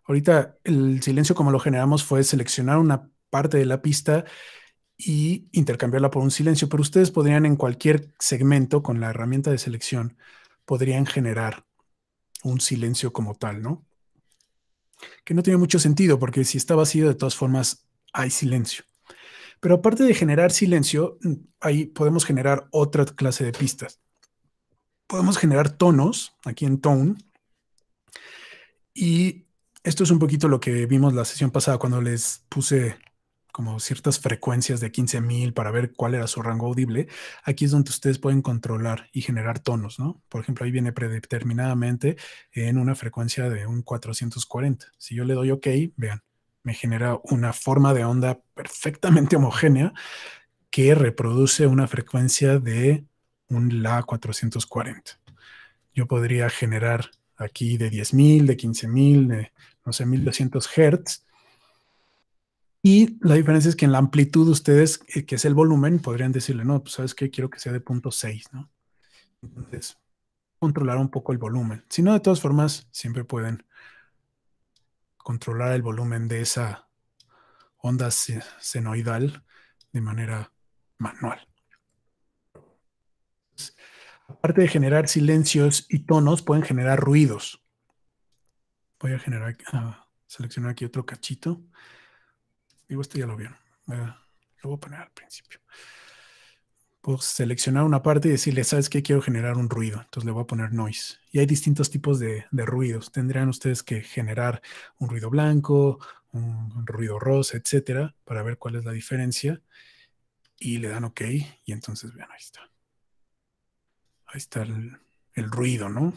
Speaker 1: Ahorita el silencio como lo generamos fue seleccionar una parte de la pista y intercambiarla por un silencio, pero ustedes podrían en cualquier segmento con la herramienta de selección, podrían generar un silencio como tal, ¿no? Que no tiene mucho sentido porque si está vacío, de todas formas, hay silencio. Pero aparte de generar silencio, ahí podemos generar otra clase de pistas. Podemos generar tonos, aquí en tone, y esto es un poquito lo que vimos la sesión pasada cuando les puse como ciertas frecuencias de 15.000 para ver cuál era su rango audible, aquí es donde ustedes pueden controlar y generar tonos, ¿no? Por ejemplo, ahí viene predeterminadamente en una frecuencia de un 440. Si yo le doy OK, vean, me genera una forma de onda perfectamente homogénea que reproduce una frecuencia de un La 440. Yo podría generar aquí de 10.000, de 15.000, de no sé, 1.200 Hz y la diferencia es que en la amplitud ustedes, eh, que es el volumen, podrían decirle, no, pues sabes que quiero que sea de punto 6, ¿no? Entonces, controlar un poco el volumen. Si no, de todas formas, siempre pueden controlar el volumen de esa onda senoidal de manera manual. Aparte de generar silencios y tonos, pueden generar ruidos. Voy a generar, a ah, seleccionar aquí otro cachito. Digo, esto ya lo vieron. lo voy a poner al principio. Puedo seleccionar una parte y decirle, ¿sabes qué? Quiero generar un ruido. Entonces le voy a poner noise. Y hay distintos tipos de, ruidos. Tendrían ustedes que generar un ruido blanco, un ruido rosa, etcétera, para ver cuál es la diferencia. Y le dan OK. Y entonces, vean, ahí está. Ahí está el, el ruido, ¿no?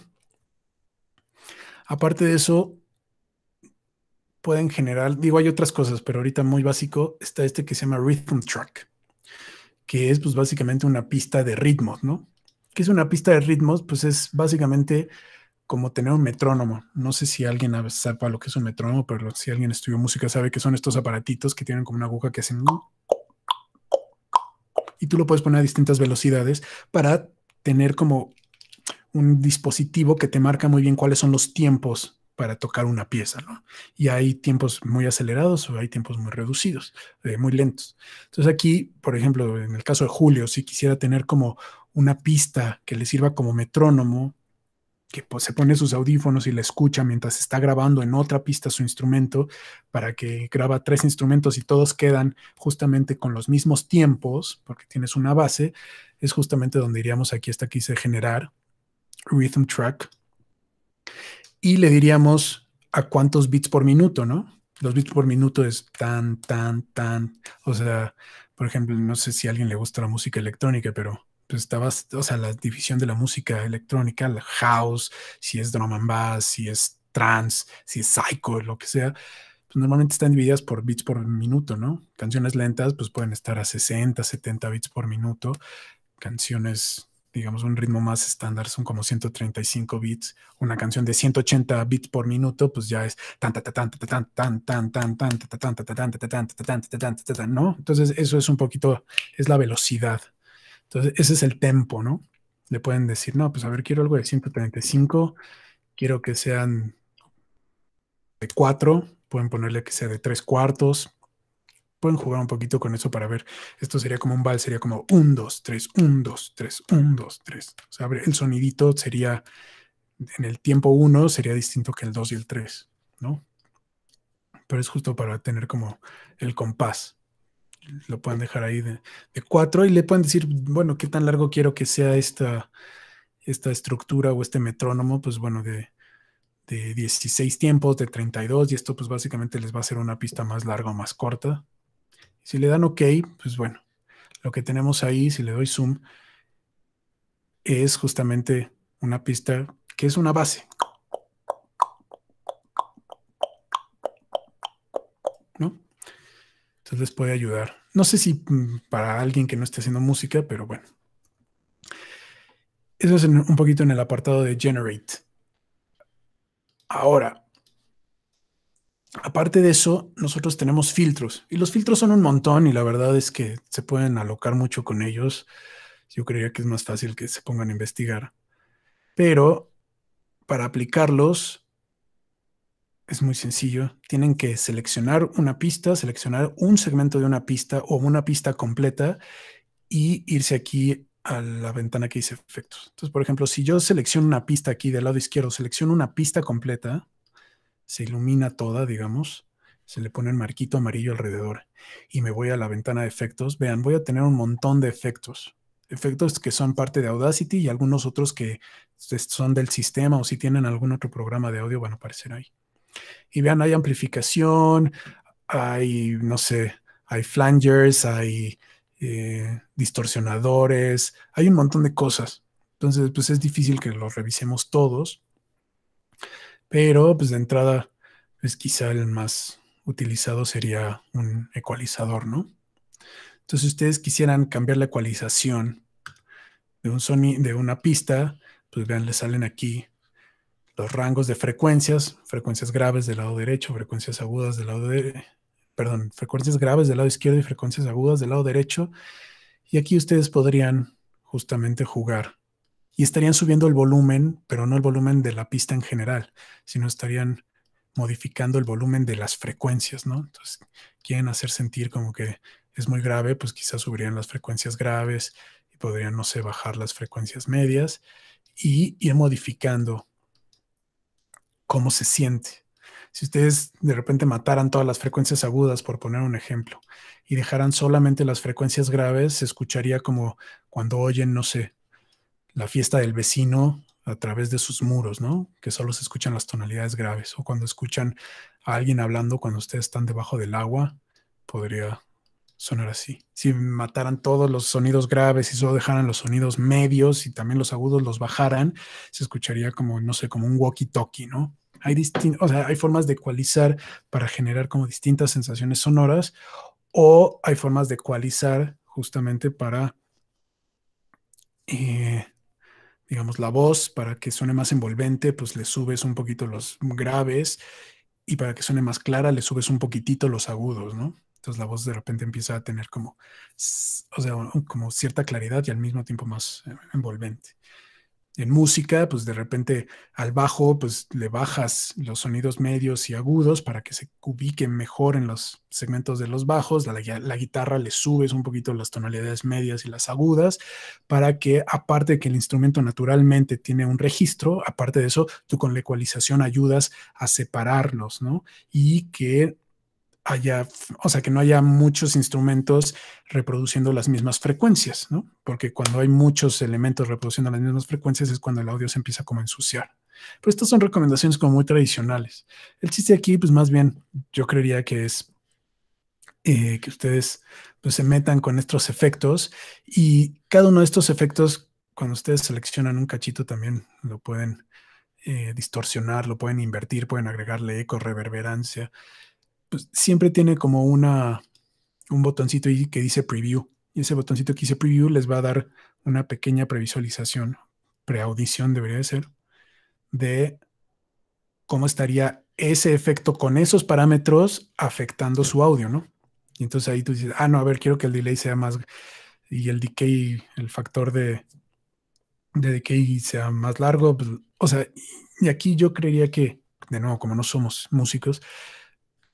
Speaker 1: Aparte de eso, pueden generar, digo, hay otras cosas, pero ahorita muy básico está este que se llama Rhythm Track, que es pues básicamente una pista de ritmos, ¿no? ¿Qué es una pista de ritmos? Pues es básicamente como tener un metrónomo. No sé si alguien sabe lo que es un metrónomo, pero si alguien estudió música sabe que son estos aparatitos que tienen como una aguja que hacen... Y tú lo puedes poner a distintas velocidades para tener como un dispositivo que te marca muy bien cuáles son los tiempos para tocar una pieza, ¿no? Y hay tiempos muy acelerados o hay tiempos muy reducidos, eh, muy lentos. Entonces aquí, por ejemplo, en el caso de Julio, si quisiera tener como una pista que le sirva como metrónomo, que pues, se pone sus audífonos y la escucha mientras está grabando en otra pista su instrumento, para que graba tres instrumentos y todos quedan justamente con los mismos tiempos, porque tienes una base, es justamente donde iríamos aquí hasta quise generar rhythm track y le diríamos a cuántos bits por minuto, ¿no? Los bits por minuto es tan, tan, tan. O sea, por ejemplo, no sé si a alguien le gusta la música electrónica, pero pues estabas o sea, la división de la música electrónica, la house, si es drum and bass, si es trance, si es psycho, lo que sea, pues normalmente están divididas por bits por minuto, ¿no? Canciones lentas, pues pueden estar a 60, 70 bits por minuto. Canciones digamos, un ritmo más estándar, son como 135 bits. Una canción de 180 bits por minuto, pues ya es tan tan tan tan tan tan tan tan tan tan tan tan ¿no? Entonces, eso es un poquito, es la velocidad. Entonces, ese es el tempo, ¿no? Le pueden decir, no, pues a ver, quiero algo de 135, quiero que sean de 4, pueden ponerle que sea de 3 cuartos, pueden jugar un poquito con eso para ver. Esto sería como un vals, sería como 1, 2, 3, 1, 2, 3, 1, 2, 3. O sea, el sonidito sería, en el tiempo 1 sería distinto que el 2 y el 3, ¿no? Pero es justo para tener como el compás. Lo pueden dejar ahí de 4 y le pueden decir, bueno, ¿qué tan largo quiero que sea esta, estructura o este metrónomo? Pues bueno, de de 16 tiempos, de 32, y esto pues básicamente les va a hacer una pista más larga o más corta. Si le dan OK, pues bueno, lo que tenemos ahí, si le doy zoom, es justamente una pista que es una base. ¿No? Entonces puede ayudar. No sé si mm, para alguien que no esté haciendo música, pero bueno. Eso es un poquito en el apartado de Generate. Ahora, aparte de eso, nosotros tenemos filtros y los filtros son un montón y la verdad es que se pueden alocar mucho con ellos. Yo creía que es más fácil que se pongan a investigar. Pero para aplicarlos es muy sencillo. Tienen que seleccionar una pista, seleccionar un segmento de una pista o una pista completa y irse aquí a la ventana que dice efectos. Entonces, por ejemplo, si yo selecciono una pista aquí del lado izquierdo, selecciono una pista completa, se ilumina toda, digamos, se le pone el marquito amarillo alrededor y me voy a la ventana de efectos. Vean, voy a tener un montón de efectos. Efectos que son parte de Audacity y algunos otros que son del sistema o si tienen algún otro programa de audio van a aparecer ahí. Y vean, hay amplificación, hay, no sé, hay flangers, hay eh, distorsionadores, hay un montón de cosas. Entonces, pues es difícil que los revisemos todos. Pero pues de entrada, es pues, quizá el más utilizado sería un ecualizador, ¿no? Entonces, si ustedes quisieran cambiar la ecualización de un de una pista, pues vean, le salen aquí los rangos de frecuencias, frecuencias graves del lado derecho, frecuencias agudas del lado de, perdón, frecuencias graves del lado izquierdo y frecuencias agudas del lado derecho. Y aquí ustedes podrían justamente jugar y estarían subiendo el volumen, pero no el volumen de la pista en general, sino estarían modificando el volumen de las frecuencias, ¿no? Entonces, quieren hacer sentir como que es muy grave, pues quizás subirían las frecuencias graves y podrían, no sé, bajar las frecuencias medias y ir modificando cómo se siente. Si ustedes de repente mataran todas las frecuencias agudas, por poner un ejemplo, y dejaran solamente las frecuencias graves, se escucharía como cuando oyen, no sé, la fiesta del vecino a través de sus muros, ¿no? Que solo se escuchan las tonalidades graves o cuando escuchan a alguien hablando cuando ustedes están debajo del agua, podría sonar así. Si mataran todos los sonidos graves y solo dejaran los sonidos medios y también los agudos los bajaran, se escucharía como, no sé, como un walkie-talkie, ¿no? Hay, o sea, hay formas de ecualizar para generar como distintas sensaciones sonoras o hay formas de ecualizar justamente para... Eh, digamos, la voz para que suene más envolvente, pues le subes un poquito los graves y para que suene más clara le subes un poquitito los agudos, ¿no? Entonces la voz de repente empieza a tener como, o sea, como cierta claridad y al mismo tiempo más eh, envolvente en música, pues de repente al bajo, pues le bajas los sonidos medios y agudos para que se ubiquen mejor en los segmentos de los bajos, la, guitarra le subes un poquito las tonalidades medias y las agudas, para que aparte de que el instrumento naturalmente tiene un registro, aparte de eso, tú con la ecualización ayudas a separarlos, ¿no? Y que haya, o sea, que no haya muchos instrumentos reproduciendo las mismas frecuencias, ¿no? Porque cuando hay muchos elementos reproduciendo las mismas frecuencias es cuando el audio se empieza como a ensuciar. Pero estas son recomendaciones como muy tradicionales. El chiste aquí, pues más bien, yo creería que es eh, que ustedes pues, se metan con estos efectos y cada uno de estos efectos, cuando ustedes seleccionan un cachito también lo pueden eh, distorsionar, lo pueden invertir, pueden agregarle eco, reverberancia pues, siempre tiene como una, un botoncito ahí que dice preview. Y ese botoncito que dice preview les va a dar una pequeña previsualización, preaudición debería de ser, de cómo estaría ese efecto con esos parámetros afectando su audio, ¿no? Y entonces ahí tú dices, ah, no, a ver, quiero que el delay sea más y el decay, el factor de, de decay sea más largo. Pues, o sea, y aquí yo creería que, de nuevo, como no somos músicos,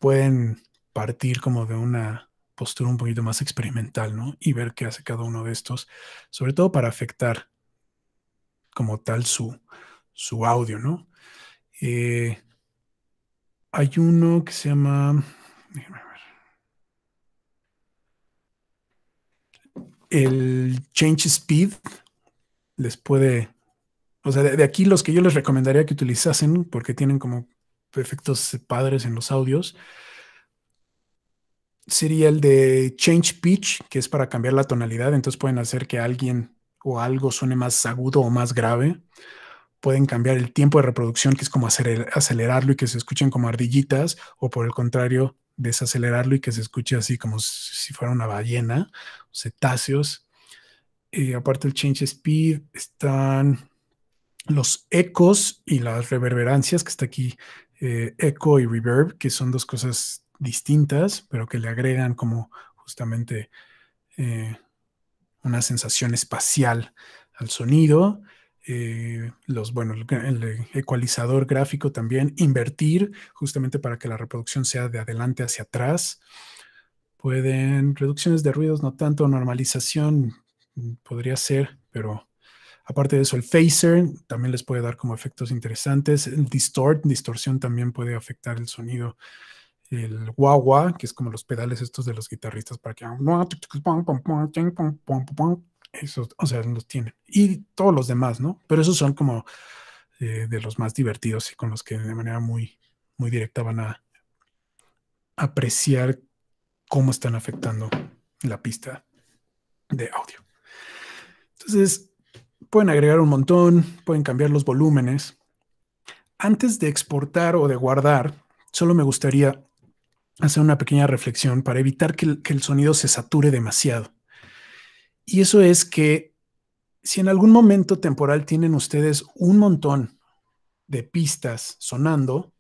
Speaker 1: pueden partir como de una postura un poquito más experimental, ¿no? Y ver qué hace cada uno de estos, sobre todo para afectar como tal su, su audio, ¿no? Eh, hay uno que se llama... ver. El Change Speed les puede... O sea, de aquí los que yo les recomendaría que utilizasen, porque tienen como efectos padres en los audios sería el de change pitch, que es para cambiar la tonalidad, entonces pueden hacer que alguien o algo suene más agudo o más grave. Pueden cambiar el tiempo de reproducción, que es como acelerarlo y que se escuchen como ardillitas, o por el contrario, desacelerarlo y que se escuche así como si fuera una ballena, cetáceos. Y aparte el change speed están los ecos y las reverberancias, que está aquí eh, eco y reverb, que son dos cosas distintas, pero que le agregan como justamente eh, una sensación espacial al sonido. Eh, los, bueno, el, ecualizador gráfico también, invertir justamente para que la reproducción sea de adelante hacia atrás. Pueden reducciones de ruidos, no tanto normalización, mm, podría ser, pero Aparte de eso, el phaser también les puede dar como efectos interesantes. El distort, distorsión también puede afectar el sonido. El wah-wah, que es como los pedales estos de los guitarristas para que... Eso, o sea, los tienen. Y todos los demás, ¿no? Pero esos son como eh, de los más divertidos y con los que de manera muy, muy directa van a apreciar cómo están afectando la pista de audio. Entonces, pueden agregar un montón, pueden cambiar los volúmenes. Antes de exportar o de guardar, solo me gustaría hacer una pequeña reflexión para evitar que el, sonido se sature demasiado. Y eso es que si en algún momento temporal tienen ustedes un montón de pistas sonando,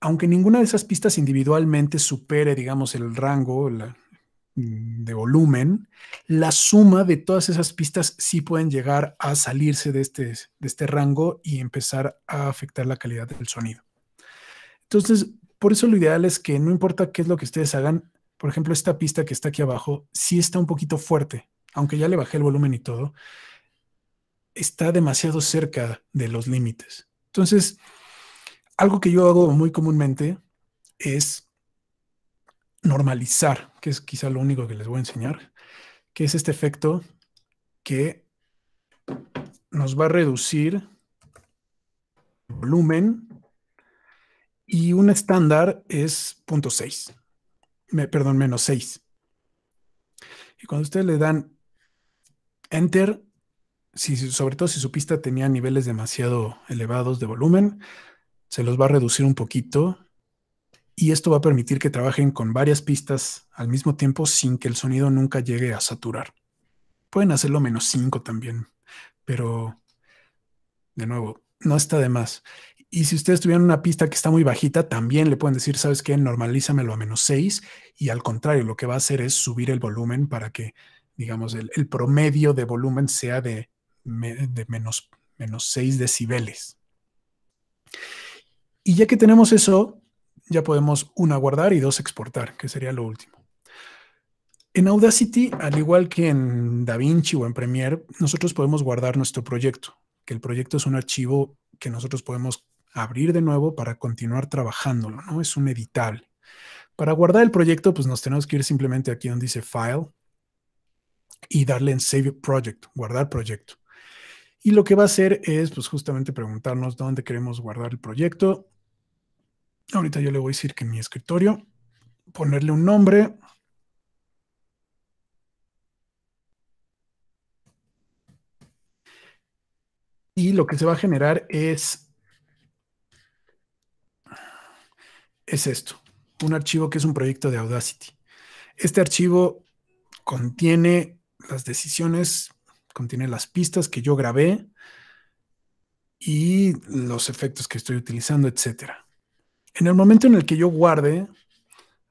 Speaker 1: aunque ninguna de esas pistas individualmente supere, digamos, el rango, la, de volumen, la suma de todas esas pistas sí pueden llegar a salirse de este, de este rango y empezar a afectar la calidad del sonido. Entonces, por eso lo ideal es que no importa qué es lo que ustedes hagan, por ejemplo, esta pista que está aquí abajo sí está un poquito fuerte, aunque ya le bajé el volumen y todo, está demasiado cerca de los límites. Entonces, algo que yo hago muy comúnmente es normalizar, que es quizá lo único que les voy a enseñar, que es este efecto que nos va a reducir volumen y un estándar es punto 6, me, perdón, menos 6. Y cuando ustedes le dan enter, si, sobre todo si su pista tenía niveles demasiado elevados de volumen, se los va a reducir un poquito y esto va a permitir que trabajen con varias pistas al mismo tiempo sin que el sonido nunca llegue a saturar. Pueden hacerlo menos 5 también, pero de nuevo, no está de más. Y si ustedes tuvieran una pista que está muy bajita, también le pueden decir, ¿sabes qué? Normalízamelo a menos 6 y al contrario, lo que va a hacer es subir el volumen para que, digamos, el, promedio de volumen sea de, menos, menos 6 decibeles. Y ya que tenemos eso, ya podemos, una, guardar y dos, exportar, que sería lo último. En Audacity, al igual que en DaVinci o en Premiere, nosotros podemos guardar nuestro proyecto, que el proyecto es un archivo que nosotros podemos abrir de nuevo para continuar trabajándolo, ¿no? Es un editable. Para guardar el proyecto, pues nos tenemos que ir simplemente aquí donde dice File y darle en Save Project, guardar proyecto. Y lo que va a hacer es, pues justamente preguntarnos dónde queremos guardar el proyecto Ahorita yo le voy a decir que en mi escritorio, ponerle un nombre. Y lo que se va a generar es, es esto, un archivo que es un proyecto de Audacity. Este archivo contiene las decisiones, contiene las pistas que yo grabé y los efectos que estoy utilizando, etcétera. En el momento en el que yo guarde,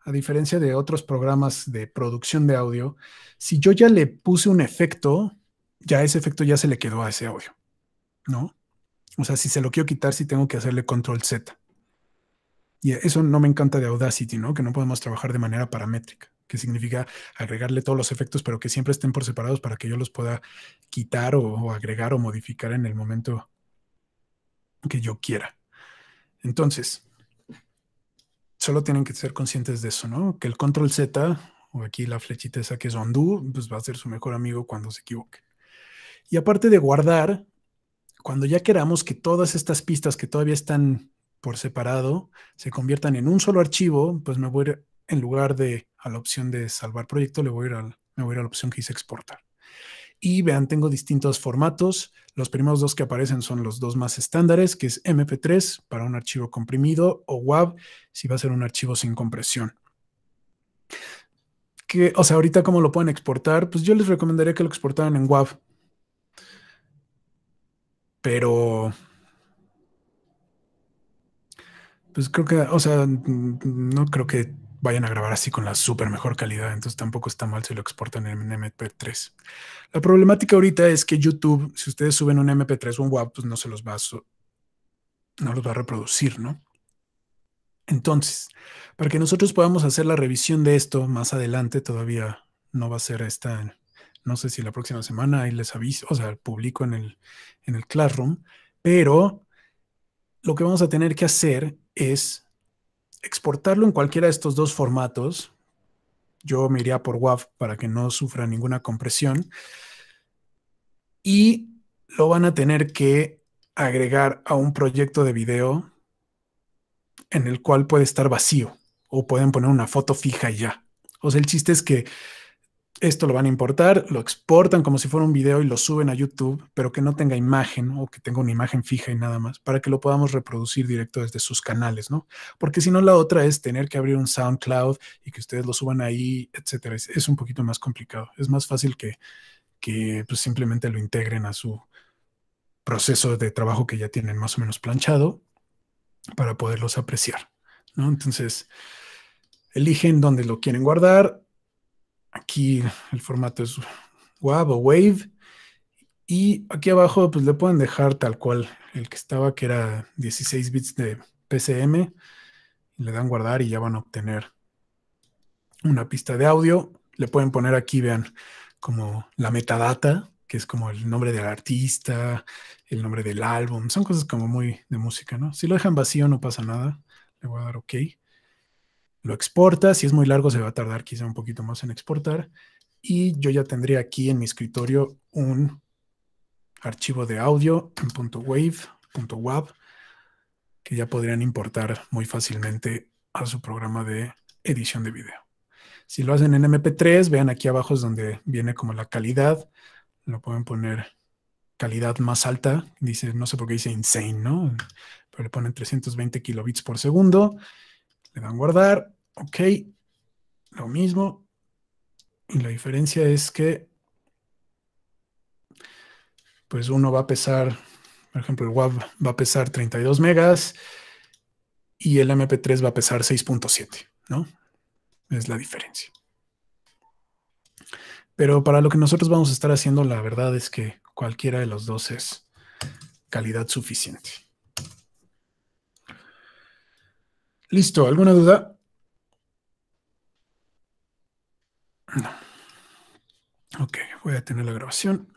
Speaker 1: a diferencia de otros programas de producción de audio, si yo ya le puse un efecto, ya ese efecto ya se le quedó a ese audio, ¿no? O sea, si se lo quiero quitar, sí tengo que hacerle control Z. Y eso no me encanta de Audacity, ¿no? Que no podemos trabajar de manera paramétrica, que significa agregarle todos los efectos, pero que siempre estén por separados para que yo los pueda quitar o, o agregar o modificar en el momento que yo quiera. Entonces, solo tienen que ser conscientes de eso, ¿no? Que el control Z, o aquí la flechita esa que es undo, pues va a ser su mejor amigo cuando se equivoque. Y aparte de guardar, cuando ya queramos que todas estas pistas que todavía están por separado se conviertan en un solo archivo, pues me voy a ir, en lugar de a la opción de salvar proyecto, le voy a ir a, me voy a, ir a la opción que dice exportar. Y vean, tengo distintos formatos. Los primeros dos que aparecen son los dos más estándares, que es MP3 para un archivo comprimido o WAV si va a ser un archivo sin compresión. Que, o sea, ahorita cómo lo pueden exportar, pues yo les recomendaría que lo exportaran en WAV. Pero... Pues creo que, o sea, no creo que vayan a grabar así con la súper mejor calidad, entonces tampoco está mal si lo exportan en MP3. La problemática ahorita es que YouTube, si ustedes suben un MP3 o un WAP. pues no se los va a, no los va a reproducir, ¿no? Entonces, para que nosotros podamos hacer la revisión de esto más adelante, todavía no va a ser esta, no sé si la próxima semana, ahí les aviso, o sea, publico en el, en el Classroom, pero lo que vamos a tener que hacer es exportarlo en cualquiera de estos dos formatos, yo me iría por WAV para que no sufra ninguna compresión, y lo van a tener que agregar a un proyecto de video en el cual puede estar vacío o pueden poner una foto fija y ya. O sea, el chiste es que esto lo van a importar, lo exportan como si fuera un video y lo suben a YouTube, pero que no tenga imagen o que tenga una imagen fija y nada más, para que lo podamos reproducir directo desde sus canales, ¿no? Porque si no, la otra es tener que abrir un SoundCloud y que ustedes lo suban ahí, etcétera. Es, un poquito más complicado. Es más fácil que, que pues, simplemente lo integren a su proceso de trabajo que ya tienen más o menos planchado para poderlos apreciar, ¿no? Entonces, eligen dónde lo quieren guardar, Aquí el formato es WAV o WAVE. Y aquí abajo pues le pueden dejar tal cual el que estaba, que era 16 bits de PCM. Le dan guardar y ya van a obtener una pista de audio. Le pueden poner aquí, vean, como la metadata, que es como el nombre del artista, el nombre del álbum. Son cosas como muy de música, ¿no? Si lo dejan vacío no pasa nada. Le voy a dar OK lo exporta, si es muy largo se va a tardar quizá un poquito más en exportar y yo ya tendría aquí en mi escritorio un archivo de audio en punto .wave, que ya podrían importar muy fácilmente a su programa de edición de video. Si lo hacen en MP3, vean aquí abajo es donde viene como la calidad, lo pueden poner calidad más alta, dice, no sé por qué dice insane, ¿no? Pero le ponen 320 kilobits por segundo, le dan guardar Ok, lo mismo. Y la diferencia es que, pues uno va a pesar, por ejemplo, el WAV va a pesar 32 megas y el MP3 va a pesar 6.7, ¿no? Es la diferencia. Pero para lo que nosotros vamos a estar haciendo, la verdad es que cualquiera de los dos es calidad suficiente. Listo, ¿alguna duda? No. Ok, voy a tener la grabación.